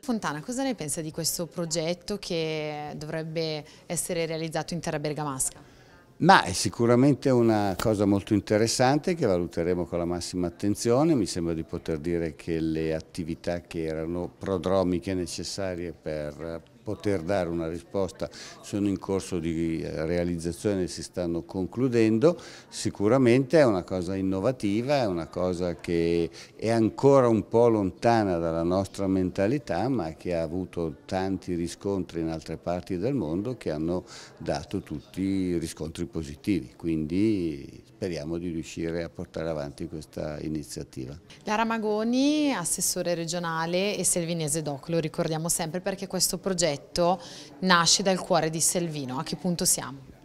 Fontana, cosa ne pensa di questo progetto che dovrebbe essere realizzato in terra bergamasca? Ma è sicuramente una cosa molto interessante che valuteremo con la massima attenzione, mi sembra di poter dire che le attività che erano prodromiche necessarie per poter dare una risposta sono in corso di eh, realizzazione e si stanno concludendo. Sicuramente è una cosa innovativa, è una cosa che è ancora un po' lontana dalla nostra mentalità ma che ha avuto tanti riscontri in altre parti del mondo che hanno dato tutti riscontri positivi. Quindi speriamo di riuscire a portare avanti questa iniziativa. Lara Magoni, assessore regionale e selvinese DOC, lo ricordiamo sempre perché questo progetto progetto nasce dal cuore di Selvino, a che punto siamo?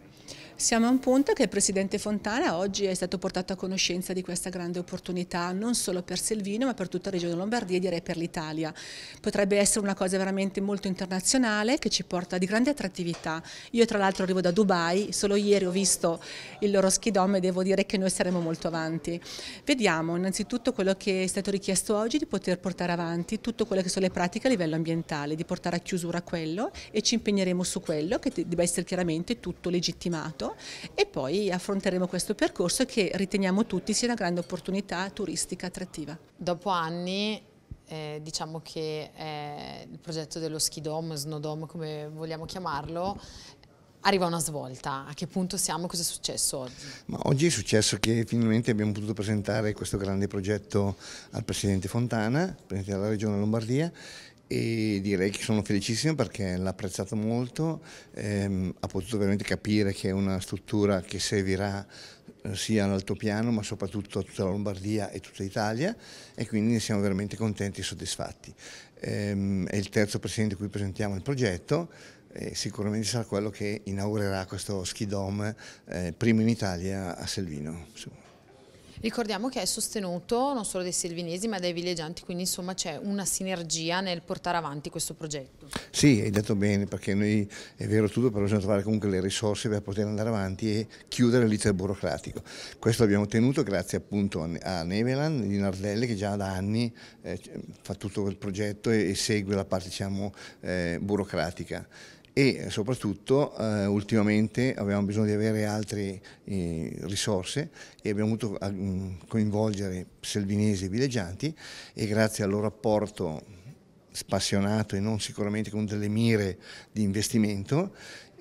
Siamo a un punto che il Presidente Fontana oggi è stato portato a conoscenza di questa grande opportunità, non solo per Selvino ma per tutta la Regione Lombardia e direi per l'Italia. Potrebbe essere una cosa veramente molto internazionale che ci porta di grande attrattività. Io tra l'altro arrivo da Dubai, solo ieri ho visto il loro schidome e devo dire che noi saremo molto avanti. Vediamo innanzitutto quello che è stato richiesto oggi di poter portare avanti tutto quello che sono le pratiche a livello ambientale, di portare a chiusura quello e ci impegneremo su quello che deve essere chiaramente tutto legittimato tutto e poi affronteremo questo percorso che riteniamo tutti sia una grande opportunità turistica attrattiva. Dopo anni eh, diciamo che eh, il progetto dello ski dom, snow dom come vogliamo chiamarlo, arriva una svolta. A che punto siamo? Cosa è successo oggi? Ma oggi è successo che finalmente abbiamo potuto presentare questo grande progetto al Presidente Fontana, Presidente della Regione Lombardia, e direi che sono felicissimo perché l'ha apprezzato molto, ehm, ha potuto veramente capire che è una struttura che servirà eh, sia all'altopiano ma soprattutto a tutta la Lombardia e tutta Italia e quindi ne siamo veramente contenti e soddisfatti. Ehm, è il terzo presidente cui presentiamo il progetto, e sicuramente sarà quello che inaugurerà questo ski dome eh, primo in Italia a Selvino. Insomma. Ricordiamo che è sostenuto non solo dai selvinesi ma dai villeggianti, quindi insomma c'è una sinergia nel portare avanti questo progetto. Sì, hai detto bene, perché noi è vero tutto, però bisogna trovare comunque le risorse per poter andare avanti e chiudere l'iter burocratico. Questo l'abbiamo ottenuto grazie appunto a Neveland di Nardelle che già da anni eh, fa tutto quel progetto e, e segue la parte diciamo, eh, burocratica e soprattutto eh, ultimamente avevamo bisogno di avere altre eh, risorse e abbiamo dovuto mm, coinvolgere selvinesi e villeggianti e grazie al loro apporto spassionato e non sicuramente con delle mire di investimento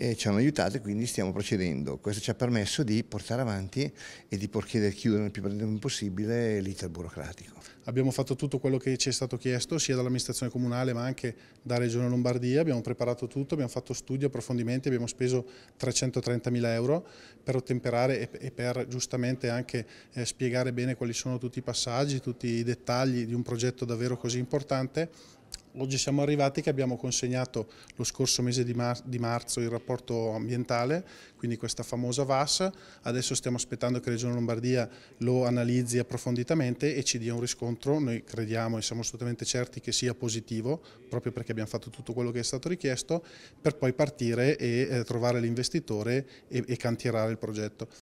eh, ci hanno aiutato e quindi stiamo procedendo. Questo ci ha permesso di portare avanti e di poter chiudere il più breve possibile l'iter burocratico. Abbiamo fatto tutto quello che ci è stato chiesto sia dall'amministrazione comunale ma anche da Regione Lombardia, abbiamo preparato tutto, abbiamo fatto studi, approfondimenti, abbiamo speso 330 mila euro per ottemperare e per giustamente anche eh, spiegare bene quali sono tutti i passaggi, tutti i dettagli di un progetto davvero così importante Oggi siamo arrivati che abbiamo consegnato lo scorso mese di, mar di, marzo il rapporto ambientale, quindi questa famosa VAS, adesso stiamo aspettando che Regione Lombardia lo analizzi approfonditamente e ci dia un riscontro, noi crediamo e siamo assolutamente certi che sia positivo, proprio perché abbiamo fatto tutto quello che è stato richiesto, per poi partire e eh, trovare l'investitore e, e cantierare il progetto.